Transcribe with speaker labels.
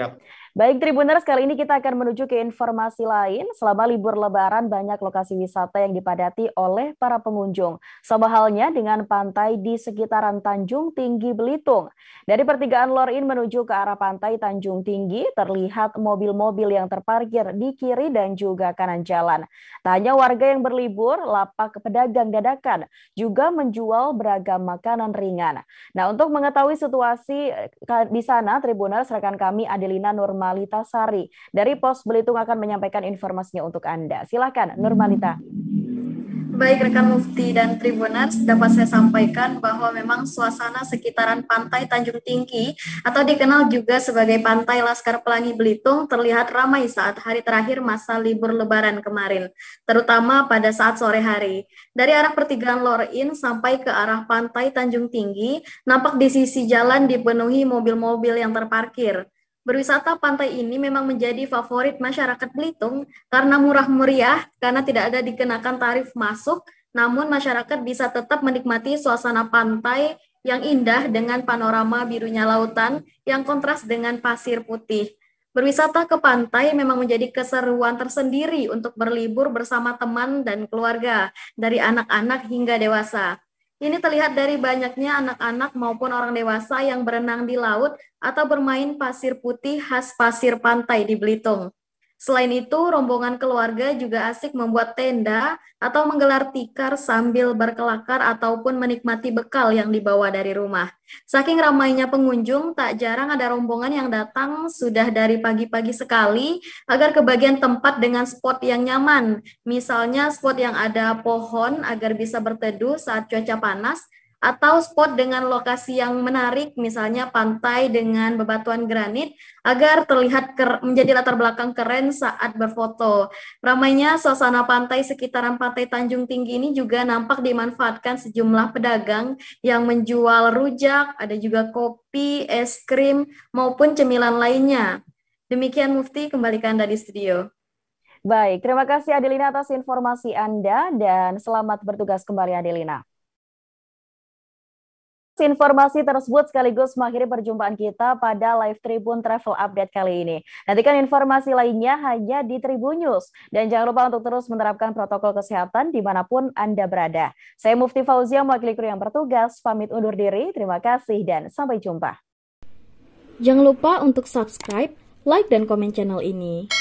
Speaker 1: Yeah. Baik Tribuners, kali ini kita akan menuju ke informasi lain. Selama libur lebaran, banyak lokasi wisata yang dipadati oleh para pengunjung. Sama halnya dengan pantai di sekitaran Tanjung Tinggi Belitung. Dari pertigaan Lorin menuju ke arah pantai Tanjung Tinggi, terlihat mobil-mobil yang terparkir di kiri dan juga kanan jalan. Tak hanya warga yang berlibur, lapak pedagang dadakan juga menjual beragam makanan ringan. Nah, untuk mengetahui situasi eh, di sana, Tribuners, rekan kami Adelina Nurman Nurmalita Sari dari Pos Belitung akan menyampaikan informasinya untuk Anda. Silakan, Nurmalita.
Speaker 2: Baik rekan Mufti dan Tribuners, dapat saya sampaikan bahwa memang suasana sekitaran pantai Tanjung Tinggi atau dikenal juga sebagai pantai Laskar Pelangi Belitung terlihat ramai saat hari terakhir masa libur lebaran kemarin, terutama pada saat sore hari. Dari arah pertigaan Lorin sampai ke arah pantai Tanjung Tinggi, nampak di sisi jalan dipenuhi mobil-mobil yang terparkir. Berwisata pantai ini memang menjadi favorit masyarakat Belitung karena murah meriah, karena tidak ada dikenakan tarif masuk, namun masyarakat bisa tetap menikmati suasana pantai yang indah dengan panorama birunya lautan yang kontras dengan pasir putih. Berwisata ke pantai memang menjadi keseruan tersendiri untuk berlibur bersama teman dan keluarga, dari anak-anak hingga dewasa. Ini terlihat dari banyaknya anak-anak maupun orang dewasa yang berenang di laut atau bermain pasir putih khas pasir pantai di Belitung. Selain itu, rombongan keluarga juga asik membuat tenda atau menggelar tikar sambil berkelakar ataupun menikmati bekal yang dibawa dari rumah. Saking ramainya pengunjung, tak jarang ada rombongan yang datang sudah dari pagi-pagi sekali agar kebagian tempat dengan spot yang nyaman. Misalnya spot yang ada pohon agar bisa berteduh saat cuaca panas atau spot dengan lokasi yang menarik, misalnya pantai dengan bebatuan granit, agar terlihat ker menjadi latar belakang keren saat berfoto. Ramainya suasana pantai sekitaran Pantai Tanjung Tinggi ini juga nampak dimanfaatkan sejumlah pedagang yang menjual rujak, ada juga
Speaker 1: kopi, es krim, maupun cemilan lainnya. Demikian Mufti, kembalikan dari studio. Baik, terima kasih Adelina atas informasi Anda dan selamat bertugas kembali Adelina. Informasi tersebut sekaligus mengakhiri perjumpaan kita pada live Tribun Travel Update kali ini. Nantikan informasi lainnya hanya di Tribun News. Dan jangan lupa untuk terus menerapkan protokol kesehatan dimanapun Anda berada. Saya Mufti Fauzia, mewakili kru yang bertugas, pamit undur diri. Terima kasih dan sampai jumpa.
Speaker 2: Jangan lupa untuk subscribe, like, dan komen channel ini.